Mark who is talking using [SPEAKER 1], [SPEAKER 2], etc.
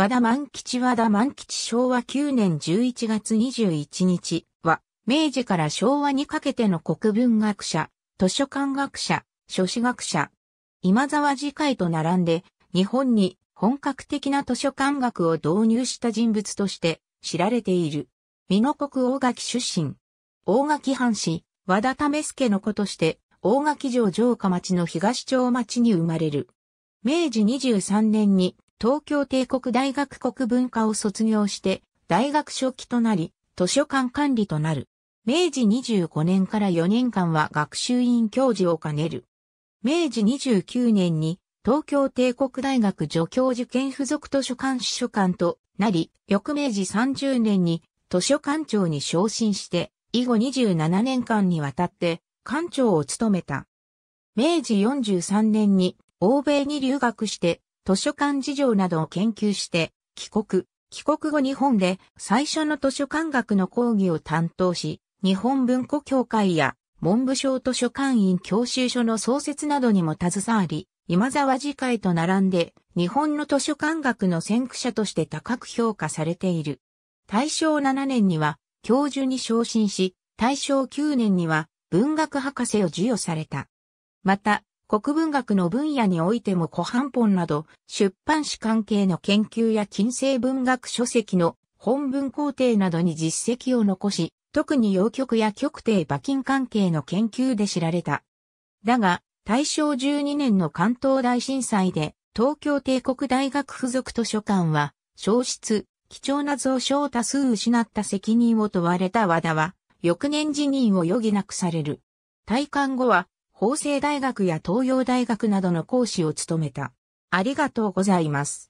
[SPEAKER 1] 和田万吉和田万吉昭和9年11月21日は、明治から昭和にかけての国文学者、図書館学者、書士学者、今沢次回と並んで、日本に本格的な図書館学を導入した人物として知られている。美濃国大垣出身。大垣藩士、和田為助の子として、大垣城城下町の東町町に生まれる。明治23年に東京帝国大学国文化を卒業して、大学初期となり、図書館管理となる。明治25年から4年間は学習院教授を兼ねる。明治29年に東京帝国大学助教授兼付属図書館司書官となり、翌明治30年に図書館長に昇進して、以後27年間にわたって館長を務めた。明治43年に欧米に留学して図書館事情などを研究して、帰国。帰国後日本で最初の図書館学の講義を担当し、日本文庫協会や文部省図書館員教習所の創設などにも携わり、今沢次会と並んで日本の図書館学の先駆者として高く評価されている。大正7年には教授に昇進し、大正9年には文学博士を授与された。また、国文学の分野においても古版本など、出版史関係の研究や近世文学書籍の本文工程などに実績を残し、特に洋曲や曲亭馬琴関係の研究で知られた。だが、大正12年の関東大震災で、東京帝国大学附属図書館は、消失、貴重な蔵書を多数失った責任を問われた和田は、翌年辞任を余儀なくされる。退官後は、法政大学や東洋大学などの講師を務めた。ありがとうございます。